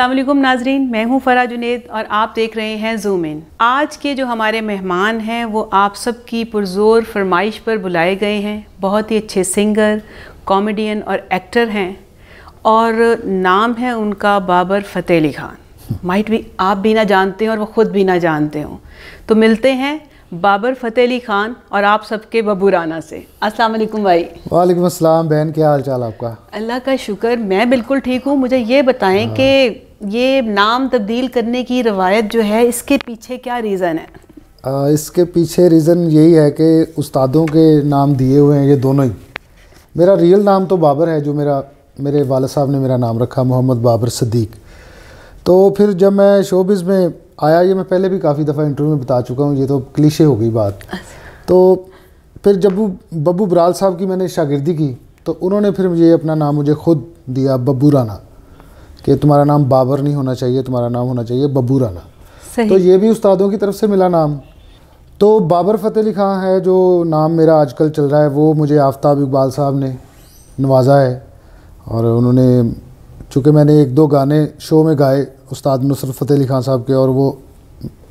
असलम नाजरीन मैं हूं फरा जुनेद और आप देख रहे हैं जूम इन आज के जो हमारे मेहमान हैं वो आप सब की पुरजोर फरमाइश पर बुलाए गए हैं बहुत ही अच्छे सिंगर कॉमेडियन और एक्टर हैं और नाम है उनका बाबर फ़तेह अली खान माइट भी आप भी ना जानते हों और वो ख़ुद भी ना जानते हों तो मिलते हैं बाबर फ़तेह अली ख़ान और आप सबके बबूराना से अस्सलाम वालेकुम भाई वालेकुम अस्सलाम बहन क्या हाल चाल आपका अल्लाह का शुक्र मैं बिल्कुल ठीक हूँ मुझे ये बताएं हाँ। कि ये नाम तब्दील करने की रवायत जो है इसके पीछे क्या रीज़न है आ, इसके पीछे रीज़न यही है कि उस्तादों के नाम दिए हुए हैं ये दोनों ही मेरा रियल नाम तो बाबर है जो मेरा मेरे वाल साहब ने मेरा नाम रखा मोहम्मद बाबर सदीक तो फिर जब मैं शोबिज़ में आया ये मैं पहले भी काफ़ी दफ़ा इंटरव्यू में बता चुका हूँ ये तो क्लीशे हो गई बात तो फिर जब बब्बू बराल साहब की मैंने शागिर्दी की तो उन्होंने फिर मुझे अपना नाम मुझे खुद दिया बब्बू राना कि तुम्हारा नाम बाबर नहीं होना चाहिए तुम्हारा नाम होना चाहिए बबू राना तो ये भी उस्तादों की तरफ से मिला नाम तो बाबर फतेह अली खां है जो नाम मेरा आजकल चल रहा है वो मुझे आफ्ताब इकबाल साहब ने नवाजा है और उन्होंने चूँकि मैंने एक दो गाने शो में गाए उस्ताद नुसरत फतेह अली खां साहब के और वो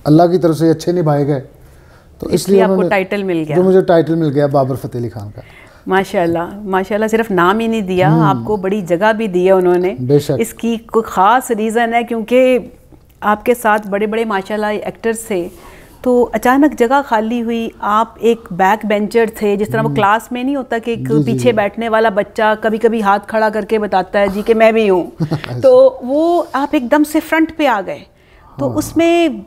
अल्लाह की तरफ से अच्छे निभाए गए तो इसलिए, इसलिए आपको टाइटल मिल गया जो मुझे टाइटल मिल गया बाबर फतेह अली खान का माशाल्लाह माशाल्लाह सिर्फ नाम ही नहीं दिया हम्म। आपको बड़ी जगह भी दी है उन्होंने इसकी कोई ख़ास रीज़न है क्योंकि आपके साथ बड़े बड़े माशाल्लाह एक्टर्स थे तो अचानक जगह खाली हुई आप एक बैक बेंचर थे जिस तरह वो क्लास हम्म। में नहीं होता कि एक जी, पीछे जी, बैठने वाला बच्चा कभी कभी हाथ खड़ा करके बताता है जी कि मैं भी हूँ तो वो आप एकदम से फ्रंट पे आ गए तो हाँ। उसमें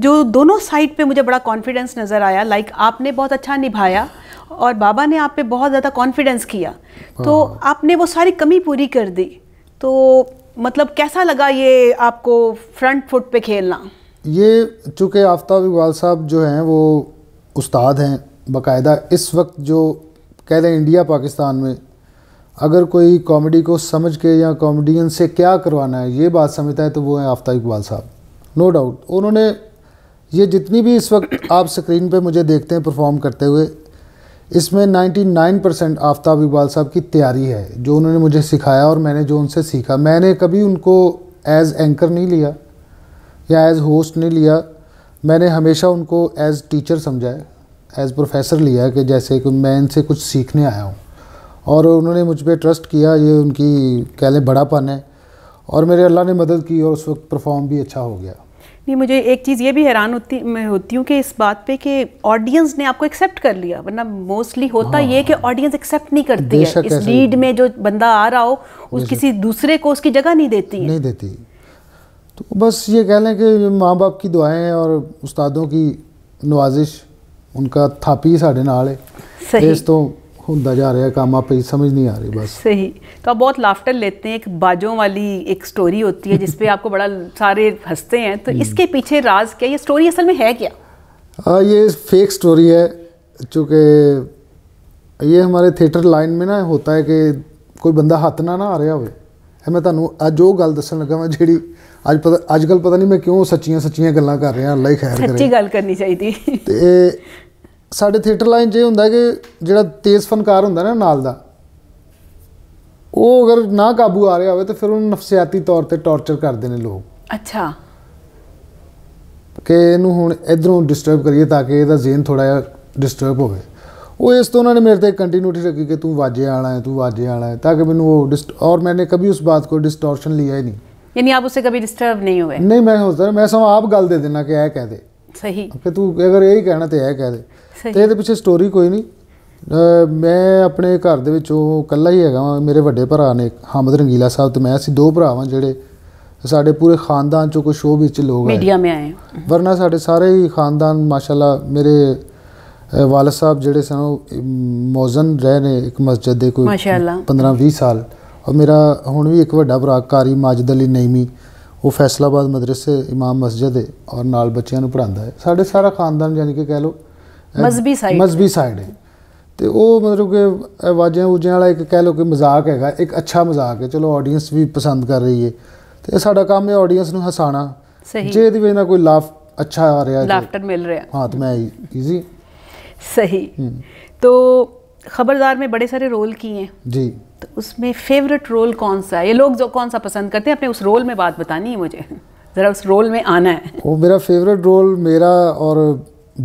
जो दोनों साइड पे मुझे बड़ा कॉन्फिडेंस नज़र आया लाइक आपने बहुत अच्छा निभाया और बाबा ने आप पे बहुत ज़्यादा कॉन्फिडेंस किया तो हाँ। आपने वो सारी कमी पूरी कर दी तो मतलब कैसा लगा ये आपको फ्रंट फुट पे खेलना ये चूँकि आफ्ताब इकबाल साहब जो हैं वो उस्ताद हैं बाकायदा इस वक्त जो कह रहे हैं इंडिया पाकिस्तान में अगर कोई कॉमेडी को समझ के या कॉमेडियन से क्या करवाना है ये बात समझता है तो वो है आफ्ताब इकबाल साहब नो डाउट उन्होंने ये जितनी भी इस वक्त आप स्क्रीन पे मुझे देखते हैं परफॉर्म करते हुए इसमें 99 परसेंट आफ्ताब इकबाल साहब की तैयारी है जो उन्होंने मुझे सिखाया और मैंने जो उनसे सीखा मैंने कभी उनको एज़ एंकर नहीं लिया या एज़ होस्ट नहीं लिया मैंने हमेशा उनको एज़ टीचर समझा है एज़ प्रोफेसर लिया कि जैसे कि मैं इनसे कुछ सीखने आया हूँ और उन्होंने मुझ पर ट्रस्ट किया ये उनकी कह लें बड़ापन है और मेरे अल्लाह ने मदद की और उस वक्त परफॉर्म भी अच्छा हो गया नहीं मुझे एक चीज़ ये भी हैरान होती मैं होती हूँ कि इस बात पे कि ऑडियंस ने आपको एक्सेप्ट कर लिया वरना मोस्टली होता हाँ। ये कि ऑडियंस एक्सेप्ट नहीं करती है इस लीड में जो बंदा आ रहा हो उस किसी दूसरे को उसकी जगह नहीं देती नहीं देती तो बस ये कह लें कि माँ बाप की दुआएं और उस्तादों की नवाजिश उनका थापी साढ़े नाल है तो इस तो होता जा रहा काम आप समझ नहीं आ रही बस सही तो आप बहुत लाफ्टर लेते हैं एक बाजों वाली एक स्टोरी होती है जिसपे आपको बड़ा सारे हंसते हैं तो हम्म। इसके पीछे राज क्या ये स्टोरी असल में है क्या आ, हाँ, ये फेक स्टोरी है चूँकि ये हमारे थिएटर लाइन में ना होता है कि कोई बंदा हाथ ना ना आ रहा हो मैं ਮੈਂ अज वो गल दस लगा मैं जी अज पता ਪਤਾ पता नहीं मैं क्यों सचिया सचिया गल कर रहा ਕਰ खैर ਅੱਲਾ ਹੀ ਖੈਰ ਕਰੇ ਸਾਡੇ ਥੀਏਟਰ ਲਾਈਨ 'ਚ ਇਹ ਹੁੰਦਾ ਕਿ ਜਿਹੜਾ ਤੇਜ਼ ਫਨਕਾਰ ਹੁੰਦਾ ਨਾ ਨਾਲ ਦਾ ਉਹ ਅਗਰ ਨਾ ਕਾਬੂ ਆ ਰਿਹਾ ਹੋਵੇ ਤਾਂ ਫਿਰ ਉਹਨੂੰ ਨਫਸੀਆਤੀ ਤੌਰ ਤੇ ਟੌਰਚਰ ਕਰਦੇ ਨੇ ਲੋਕ ਅੱਛਾ ਕਿ ਇਹਨੂੰ ਹੁਣ ਇਧਰੋਂ ਡਿਸਟਰਬ ਕਰੀਏ ਤਾਂ ਕਿ ਇਹਦਾ ਜ਼ੇਨ ਥੋੜਾ ਜਿਹਾ ਡਿਸਟਰਬ ਹੋਵੇ ਉਹ ਇਸ ਤੋਂ ਉਹਨਾਂ ਨੇ ਮੇਰੇ ਤੇ ਕੰਟੀਨਿਊਟੀ ਰੱਖੀ ਕਿ ਤੂੰ ਵਾਜੇ ਆਣਾ ਹੈ ਤੂੰ ਵਾਜੇ ਆਣਾ ਹੈ ਤਾਂ ਕਿ ਮੈਨੂੰ ਉਹ ਔਰ ਮੈਨੇ ਕਦੇ ਉਸ ਬਾਤ ਕੋ ਡਿਸਟੋਰਸ਼ਨ ਲਿਆ ਹੀ ਨਹੀਂ ਯਾਨੀ ਆਪ ਉਸੇ ਕਦੇ ਡਿਸਟਰਬ ਨਹੀਂ ਹੋਏ ਨਹੀਂ ਮੈਂ ਹੁੰਦਾ ਮੈਂ ਸਮਾਂ ਆਪ ਗੱਲ ਦੇ ਦੇਣਾ ਕਿ ਇਹ ਕਹਿ ਦੇ ਸਹੀ ਕਿ ਤੂੰ ਅਗਰ ਇਹ ਹੀ ਕਹਿਣਾ ਤੇ ਇਹ ਕਹਿ ਦੇ ਤੇ ਇਹਦੇ ਪਿੱਛੇ ਸਟੋਰੀ ਕੋਈ ਨਹੀਂ ਮੈਂ ਆਪਣੇ ਘਰ ਦੇ ਵਿੱਚ ਉਹ ਇਕੱਲਾ ਹੀ ਹੈਗਾ ਮੇਰੇ ਵੱਡੇ ਭਰਾ ਨੇ ਹਮਦ ਰੰਗੀਲਾ ਸਾਹਿਬ ਤੇ ਮੈਂ ਅਸੀਂ ਦੋ ਭਰਾ ਵਾਂ ਜਿਹੜੇ ਸਾਡੇ ਪੂਰੇ ਖਾਨਦਾਨ ਚੋਂ ਕੋਈ ਸ਼ੋਅ ਵਿੱਚ ਲੋਕ ਆਏ ਮੀਡੀਆ ਮੇ ਆਏ ਵਰਨਾ ਸਾਡੇ ਸਾਰੇ ਹੀ ਖਾਨਦਾਨ ਮਾਸ਼ਾਅੱਲਾ ਮੇਰੇ ਵਾਲਦ ਸਾਹਿਬ ਜਿਹੜੇ ਸਨ ਉਹ ਮੌਜ਼ਨ ਰਹੇ ਨੇ ਇੱਕ ਮਸਜਿਦ ਦੇ ਕੋਈ 15 20 ਸਾਲ ਔਰ ਮੇਰਾ ਹੁਣ ਵੀ ਇੱਕ ਵੱਡਾ ਭਰਾ ਕਾਰੀ ਮਾਜਦ ਅਲੀ ਨਈਮੀ ਉਹ ਫੈਸਲਾਬਾਦ ਮਦਰਸੇ ਇਮਾਮ ਮਸਜਿਦ ਹੈ ਔਰ ਨਾਲ ਬੱਚਿਆਂ ਨੂੰ ਪੜਾਉਂਦਾ ਹੈ ਸਾਡੇ ਸਾਰਾ ਖਾਨਦਾਨ ਯਾਨੀ ਕਿ ਕਹਿ ਲਓ मजहबी साइड है तो ਹੈ मतलब कि ਮਤਲਬ ਕਿ वाला एक कह लो कि मजाक ਕਿ एक अच्छा मजाक है चलो ऑडियंस भी पसंद कर रही है तो सा काम है ऑडियंस नसा ਆਡੀਅנס ਨੂੰ ਹਸਾਣਾ कोई ਇਹਦੀ अच्छा आ रहा है लाफ्टर मिल रहा है हाँ तो मैं ईजी सही हम्म। तो खबरदार में बड़े सारे रोल किए हैं जी तो उसमें फेवरेट रोल कौन सा है ये लोग जो कौन सा पसंद करते हैं अपने उस रोल में बात बतानी है मुझे ज़रा उस रोल में आना है वो मेरा फेवरेट रोल मेरा और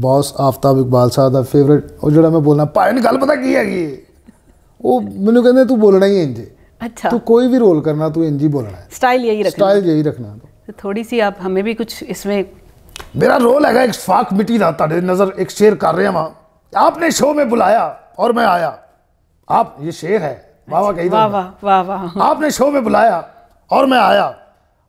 बॉस आफ्ताब इकबाल साहब का फेवरेट और जो मैं बोलना भाई ਨੂੰ ਗੱਲ ਪਤਾ ਕੀ ਹੈਗੀ ਉਹ ਮੈਨੂੰ ਕਹਿੰਦੇ ਤੂੰ ਬੋਲਣਾ ਹੀ ਇੰਜ अच्छा तू कोई भी रोल करना तो इंजी बोलना है स्टाइल यही रखना स्टाइल यही रखना तो थोड़ी सी आप हमें भी कुछ इसमें मेरा रोल है एक फाक मिट्टी का ताड़े नजर एक शेर कर रहे हैं वहाँ आपने शो में बुलाया और मैं आया आप ये शेर है वाह वाह वाह वाह हाँ। आपने शो में बुलाया और मैं आया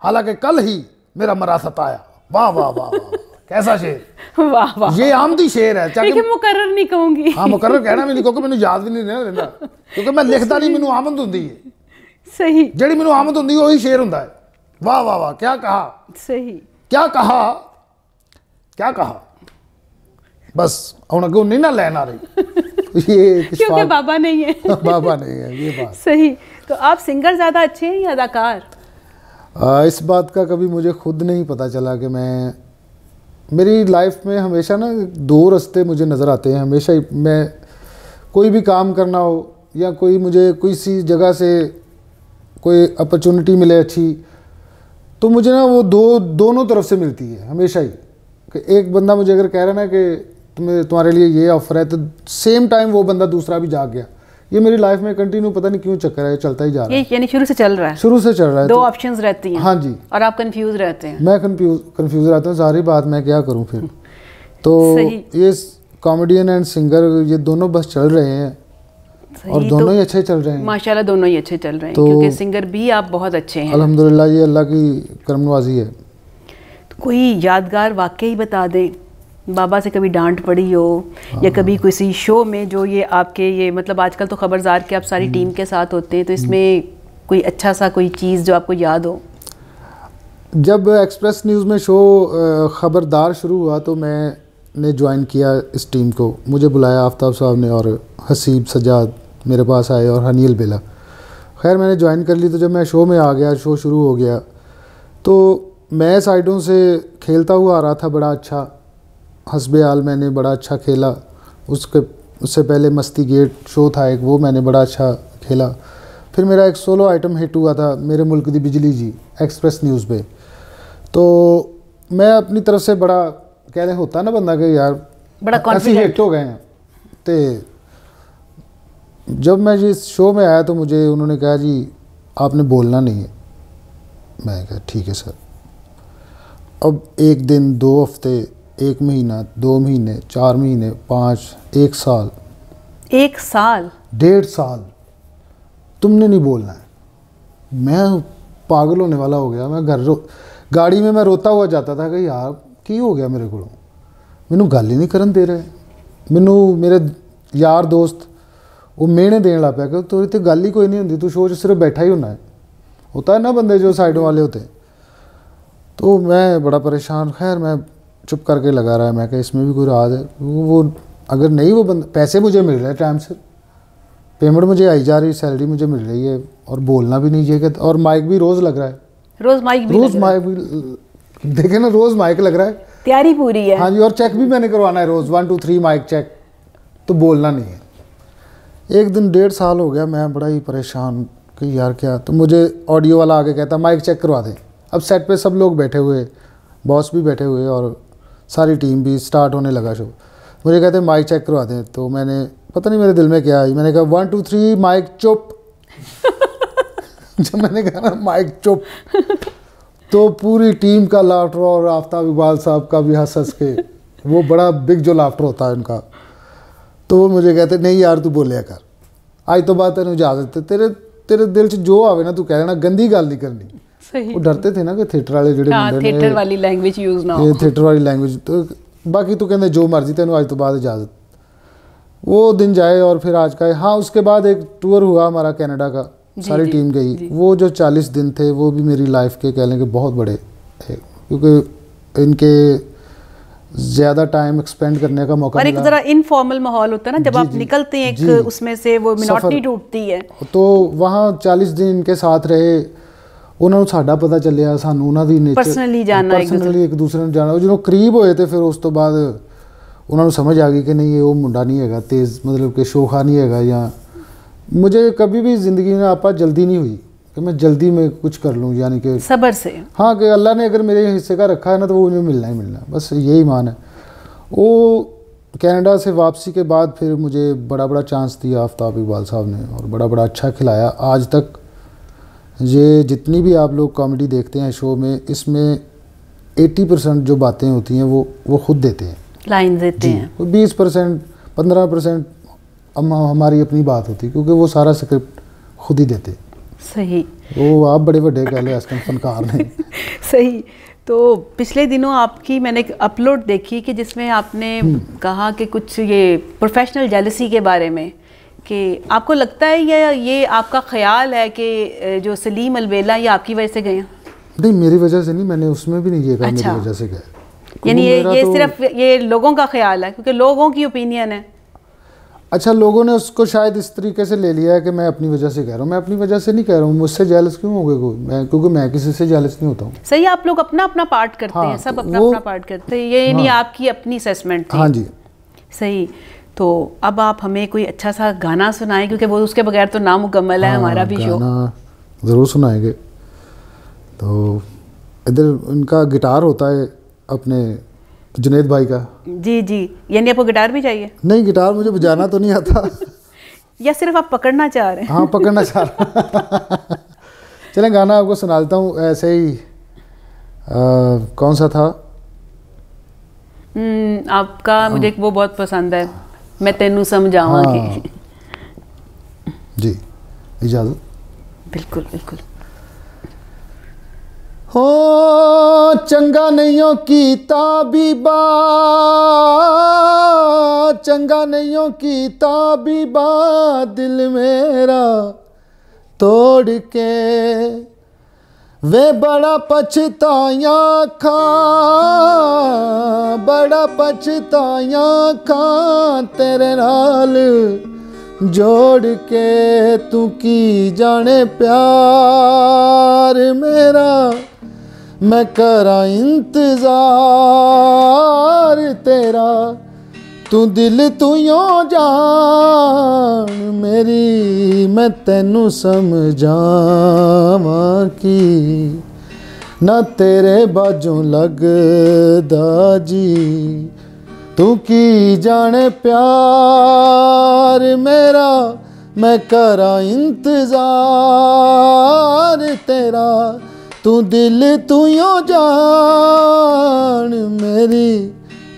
हालांकि कल ही मेरा मरासत आया वाह वाह वाह वाह कैसा शेर वाह वाह ये आमदी शेर है लेकिन मुकर्र नहीं कहूंगी हाँ मुकर्र कहना भी नहीं क्योंकि मैंने याद भी नहीं रहना क्योंकि मैं लिखता नहीं मैनू आमद होंगी है सही जी मैं आमद होंगी उ शेर होंगे वाह वाह वाह क्या कहा सही क्या कहा क्या कहा बस हम अगो नहीं ना लैन आ रही ये क्योंकि बाबा नहीं है बाबा नहीं है ये बात सही तो आप सिंगर ज़्यादा अच्छे हैं या अदाकार इस बात का कभी मुझे खुद नहीं पता चला कि मैं मेरी लाइफ में हमेशा ना दो रास्ते मुझे नज़र आते हैं हमेशा ही मैं कोई भी काम करना हो या कोई मुझे कोई सी जगह से कोई अपॉर्चुनिटी मिले अच्छी तो मुझे ना वो दो दोनों तरफ से मिलती है हमेशा ही कि एक बंदा मुझे अगर कह रहा ना कि तुम्हें तुम्हारे लिए ये ऑफ़र है तो सेम टाइम वो बंदा दूसरा भी जाग गया ये मेरी लाइफ में कंटिन्यू पता नहीं क्यों चक्कर है चलता ही जा रहा है यानी शुरू से चल रहा है शुरू से चल रहा है दो ऑप्शन तो, रहती हैं हाँ जी और आप कंफ्यूज रहते हैं मैं कंफ्यूज कंफ्यूज रहता हूँ सारी बात मैं क्या करूँ फिर तो ये कॉमेडियन एंड सिंगर ये दोनों बस चल रहे हैं और दोनों तो ही अच्छे चल रहे हैं माशाल्लाह दोनों ही अच्छे चल रहे हैं तो, क्योंकि सिंगर भी आप बहुत अच्छे हैं अल्हम्दुलिल्लाह ये अल्लाह की करमनवाजी है तो कोई यादगार वाकई बता दें बाबा से कभी डांट पड़ी हो या हाँ। कभी किसी शो में जो ये आपके ये मतलब आजकल तो खबरदार के आप सारी टीम हम्म। के साथ होते हैं तो हम्म। इसमें कोई अच्छा सा कोई चीज़ जो आपको याद हो जब एक्सप्रेस न्यूज़ में शो ख़बरदार शुरू हुआ तो मैंने ज्वाइन किया इस टीम को मुझे बुलाया आफ्ताब साहब ने और हसीब सजाद मेरे पास आए और हनील बेला खैर मैंने ज्वाइन कर ली तो जब मैं शो में आ गया शो शुरू हो गया तो मैं साइडों से खेलता हुआ आ रहा था बड़ा अच्छा हसब आल मैंने बड़ा अच्छा खेला उसके उससे पहले मस्ती गेट शो था एक वो मैंने बड़ा अच्छा खेला फिर मेरा एक सोलो आइटम हिट हुआ था मेरे मुल्क दी बिजली जी एक्सप्रेस न्यूज़ पे तो मैं अपनी तरफ से बड़ा कह रहे होता ना बंदा कि यार बड़ा ऐसे हिट हो गए हैं तो जब मैं जिस शो में आया तो मुझे उन्होंने कहा जी आपने बोलना नहीं है मैं कहा ठीक है सर अब एक दिन दो हफ्ते एक महीना दो महीने चार महीने पाँच एक साल एक साल डेढ़ साल तुमने नहीं बोलना है मैं पागल होने वाला हो गया मैं घर रो गाड़ी में मैं रोता हुआ जाता था कि यार की हो गया मेरे को ਮੈਨੂੰ गल ही नहीं ਕਰਨ दे रहे मैनू मेरे यार दोस्त वो मेहने ਦੇਣ लग ਪਿਆ ਕਿ ਤੇਰੀ ਤੇ ਗੱਲ ਹੀ ਕੋਈ ਨਹੀਂ ਹੁੰਦੀ ਤੂੰ ਸ਼ੋਅ 'ਚ ਸਿਰਫ ਬੈਠਾ ਹੀ ਹੁੰਨਾ ਹੈ ਹੁੰਦਾ ਹੈ ਨਾ ਬੰਦੇ ਜੋ ਸਾਈਡ तो मैं बड़ा परेशान खैर मैं चुप करके लगा रहा है मैं कहा इसमें भी कोई राज है वो, वो अगर नहीं वो बंद पैसे मुझे मिल रहे हैं टाइम से पेमेंट मुझे आई जा रही है सैलरी मुझे मिल रही है और बोलना भी नहीं चाहिए और माइक भी रोज़ लग रहा है रोज़ माइक रोज़ माइक भी देखे ना रोज़ माइक लग रहा है तैयारी पूरी है हाँ जी और चेक भी मैंने करवाना है रोज़ one two three mic check तो बोलना नहीं है एक दिन डेढ़ साल हो गया मैं बड़ा ही परेशान कि यार क्या तो मुझे ऑडियो वाला आगे कहता माइक चेक करवा दे अब सेट पे सब लोग बैठे हुए बॉस भी बैठे हुए और सारी टीम भी स्टार्ट होने लगा शो मुझे कहते माइक चेक करवा दें तो मैंने पता नहीं मेरे दिल में क्या आई मैंने कहा वन टू थ्री माइक चुप जब मैंने कहा ना माइक चुप तो पूरी टीम का लाफ्टर और आफ्ताब इकबाल साहब का भी हंस हंस के वो बड़ा बिग जो लाफ्टर होता है उनका तो वो मुझे कहते नहीं यार तू बोलिया कर आज तो बात तेन इजाजत है तेरे तेरे दिल से जो आवे ना तू कह रहे ना गंदी गल नहीं करनी सही वो डरते थे ना कि ਥੀਏਟਰ ਵਾਲੇ ਜਿਹੜੇ ਹੁੰਦੇ ਨੇ ਥੀਏਟਰ ਵਾਲੀ ਲੈਂਗੁਏਜ ਯੂਜ਼ ਨਾ ਇਹ ਥੀਏਟਰ ਵਾਲੀ ਲੈਂਗੁਏਜ ਬਾਕੀ ਤੂੰ ਕਹਿੰਦੇ ਜੋ ਮਰਜ਼ੀ ਤੈਨੂੰ ਅੱਜ ਤੋਂ ਬਾਅਦ ਇਜਾਜ਼ਤ ਉਹ ਦਿਨ ਜਾਏ ਔਰ ਫਿਰ ਅੱਜ ਕਾ ਹਾਂ ਉਸ ਕੇ ਬਾਅਦ ਇੱਕ ਟੂਰ हुआ ਮਾਰਾ ਕੈਨੇਡਾ का ਸਾਰੀ ਟੀਮ ਗਈ ਉਹ ਜੋ 40 ਦਿਨ ਥੇ ਉਹ ਵੀ ਮੇਰੀ ਲਾਈਫ ਕੇ ਕਹਿ लें कि ਬਹੁਤ ਬੜੇ ਥੇ ਕਿਉਂਕਿ ਇਨਕੇ ज्यादा टाइम एक्सपेंड करने का मौका और एक जरा इनफॉर्मल माहौल होता है ना जब आप निकलते हैं एक उसमें से वो मिनोटनी टूटती है तो वहाँ 40 दिन इनके साथ रहे ਉਹਨਾਂ ਨੂੰ ਸਾਡਾ ਪਤਾ ਚੱਲਿਆ ਸਾਨੂੰ ਉਹਨਾਂ ਦੀ ਨੇਚਰ ਪਰਸਨਲੀ ਜਾਣਨਾ ਇੱਕ ਪਰਸਨਲੀ ਇੱਕ ਦੂਸਰੇ ਨੂੰ ਜਾਣਨਾ ਜਦੋਂ ਕਰੀਬ ਹੋਏ ਤੇ ਫਿਰ ਉਸ ਤੋਂ ਬਾਅਦ ਉਹਨਾਂ ਨੂੰ ਸਮਝ ਆ ਗਈ ਕਿ ਨਹੀਂ ਇਹ ਉਹ ਮੁੰਡਾ ਨਹੀਂ ਹੈਗਾ ਤੇਜ਼ ਮਤਲਬ ਕਿ ਸ਼ੋਖਾ ਨਹੀਂ ਹੈਗਾ ਜਾਂ मुझे कभी भी ज़िंदगी में आपा जल्दी नहीं हुई कि मैं जल्दी में कुछ कर लूँ यानी कि सबर से हाँ कि अल्लाह ने अगर मेरे हिस्से का रखा है ना तो वो मुझे मिलना ही मिलना बस यही मान है वो कनाडा से वापसी के बाद फिर मुझे बड़ा बड़ा चांस दिया आफ्ताब इकबाल साहब ने और बड़ा बड़ा अच्छा खिलाया आज तक ये जितनी भी आप लोग कॉमेडी देखते हैं शो में इसमें 80 परसेंट जो बातें होती हैं वो वो खुद देते हैं लाइन देते हैं बीस परसेंट पंद्रह परसेंट हमारी अपनी बात होती है क्योंकि वो सारा स्क्रिप्ट खुद ही देते सही वो आप बड़े बड़े कहले आजकल फनकार ने सही तो पिछले दिनों आपकी मैंने एक अपलोड देखी कि जिसमें आपने हम्म। कहा कि कुछ ये प्रोफेशनल जेलसी के बारे में कि आपको लगता है या ये आपका ख्याल है कि जो सलीम अलबेला ये आपकी वजह से गए हैं नहीं मेरी वजह से नहीं मैंने उसमें भी नहीं ये कहा अच्छा। मेरी वजह से गए यानी ये ये तो... सिर्फ ये लोगों का ख्याल है क्योंकि लोगों की ओपिनियन है अच्छा लोगों ने उसको शायद इस तरीके से ले लिया है कि मैं अपनी वजह से कह रहा हूँ मैं अपनी वजह से नहीं कह रहा हूँ मुझसे जेलस क्यों हो गए कोई मैं क्योंकि मैं किसी से जेलस नहीं होता हूँ सही आप लोग अपना अपना पार्ट करते हाँ, हैं सब अपना अपना पार्ट करते हैं ये हाँ, नहीं आपकी अपनी असेसमेंट हाँ जी सही तो अब आप हमें कोई अच्छा सा गाना सुनाएं क्योंकि वो उसके बगैर तो नामुकम्मल है हाँ, हमारा भी शो ज़रूर सुनाएंगे तो इधर इनका गिटार होता है अपने जुनेद भाई का जी जी यानी आपको गिटार भी चाहिए नहीं गिटार मुझे बजाना तो नहीं आता या सिर्फ आप पकड़ना चाह रहे हैं हाँ पकड़ना चाह रहा चलें गाना आपको सुना देता हूँ ऐसे ही आ, कौन सा था हम्म, आपका मुझे हाँ। वो बहुत पसंद है ਮੈਂ ਤੈਨੂੰ ਸਮਝਾਵਾਂਗੀ ਜੀ ਇਜਾਜ਼ਤ ਬਿਲਕੁਲ ਬਿਲਕੁਲ ਹੋ ਚੰਗਾ ਹੋ ਕੀਤਾ ਬੀਬਾ ਚੰਗਾ ਹੋ ਕੀਤਾ ਬੀਬਾ ਦਿਲ ਮੇਰਾ ਤੋੜ ਕੇ ਵੇ ਬੜਾ ਪਛਤਾਇਆ ਖਾ ਬੜਾ ਪਛਤਾਇਆ ਕਾਂ ਤੇਰੇ ਨਾਲ ਜੋੜ ਕੇ ਤੂੰ ਕੀ ਜਾਣੇ ਪਿਆਰ ਮੇਰਾ ਮੈਂ ਕਰਾਂ ਇੰਤਜ਼ਾਰ ਤੇਰਾ ਤੂੰ ਦਿਲ ਤੂੰ ਯੋ ਜਾਣ ਮੇਰੀ ਮੈਂ ਤੈਨੂੰ ਸਮਝਾਵਾਂ ਕੀ ਨਾ ਤੇਰੇ ਬਾਜੋਂ ਲੱਗਦਾ ਜੀ ਤੂੰ ਕੀ ਜਾਣੇ ਪਿਆਰ ਮੇਰਾ ਮੈਂ ਕਰਾਂ ਇੰਤਜ਼ਾਰ ਤੇਰਾ ਤੂੰ ਦਿਲ ਤੂੰ ਯੋ ਜਾਣ ਮੇਰੀ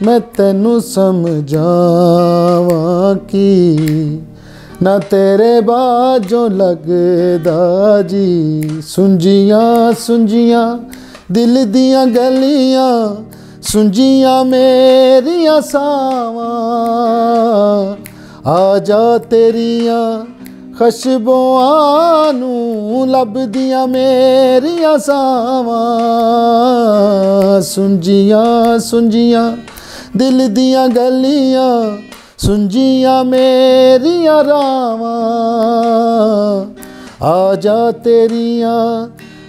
ਮੈਂ ਤੈਨੂੰ ਸਮਝਾਵਾਂ ਕੀ ਨਾ ਤੇਰੇ ਬਾਝੋ ਲੱਗਦਾ ਜੀ ਸੁੰਜੀਆਂ ਸੁੰਜੀਆਂ ਦਿਲ ਦੀਆਂ ਗਲੀਆਂ ਸੁੰਜੀਆਂ ਮੇਰੀਆਂ ਸਾਵਾਂ ਆ ਜਾ ਤੇਰੀਆਂ ਖਸ਼ਬੋਆਂ ਨੂੰ ਲੱਭਦੀਆਂ ਮੇਰੀਆਂ ਸਾਵਾਂ ਸੁੰਜੀਆਂ ਸੁੰਜੀਆਂ ਦਿਲ ਦੀਆਂ ਗਲੀਆਂ ਸੁੰਜੀਆਂ ਮੇਰੀਆਂ ਰਾਵਾਂ ਆ ਜਾ ਤੇਰੀਆਂ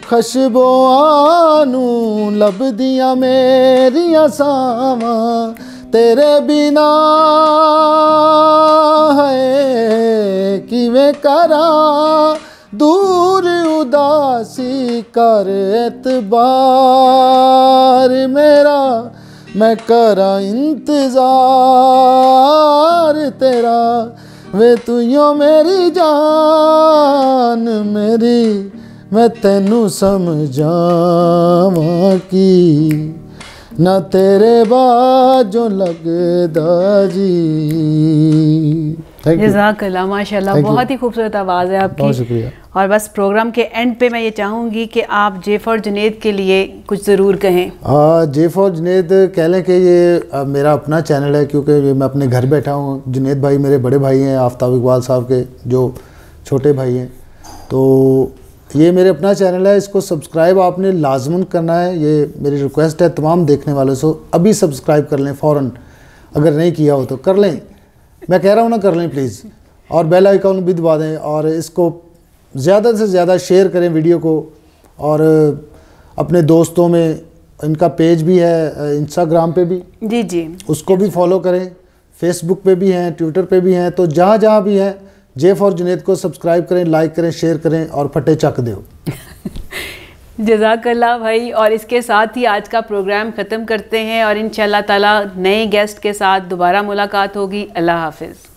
ਖੁਸ਼ਬੂਆਂ ਨੂੰ ਲਬਦੀਆਂ ਮੇਰੀਆਂ ਸਾਵਾਂ ਤੇਰੇ ਬਿਨਾ ਹੈ ਕਿਵੇਂ ਕਰਾਂ ਦੂਰ ਉਦਾਸੀ ਕਰ ਇਤਬਾਰ ਮੇਰਾ ਮੈਂ ਕਰਾਂ ਇੰਤਜ਼ਾਰ ਤੇਰਾ ਵੇ ਤੂੰ ਯੋ ਮੇਰੀ ਜਾਨ ਮੇਰੀ ਮੈਂ ਤੈਨੂੰ ਸਮਝਾਵਾਂ ਕੀ ਨਾ ਤੇਰੇ ਬਾਝੋਂ ਲੱਗਦਾ ਜੀ जजाकल्ला माशा बहुत ही खूबसूरत आवाज़ है आपकी बहुत शुक्रिया और बस प्रोग्राम के एंड पे मैं ये चाहूँगी कि आप जे जुनेद के लिए कुछ ज़रूर कहें आ, जुनेद कह लें कि ये मेरा अपना चैनल है क्योंकि मैं अपने घर बैठा हूँ जुनेद भाई मेरे बड़े भाई हैं आफ्ताब इकबाल साहब के जो छोटे भाई हैं तो ये मेरे अपना चैनल है इसको सब्सक्राइब आपने लाजमन करना है ये मेरी रिक्वेस्ट है तमाम देखने वालों से अभी सब्सक्राइब कर लें फ़ौर अगर नहीं किया हो तो कर लें मैं कह रहा हूँ ना कर लें प्लीज़ और बेल आइकॉन भी दबा दें और इसको ज़्यादा से ज़्यादा शेयर करें वीडियो को और uh, अपने दोस्तों में इनका पेज भी है इंस्टाग्राम uh, पे भी जी जी उसको भी फॉलो करें फेसबुक पे भी हैं ट्विटर पे भी हैं तो जहाँ जहाँ भी हैं जे फॉर जुनेद को सब्सक्राइब करें लाइक करें शेयर करें और फटे चक दो जजाकल्ला भाई और इसके साथ ही आज का प्रोग्राम ख़त्म करते हैं और इन ताला नए गेस्ट के साथ दोबारा मुलाकात होगी अल्लाह हाफिज़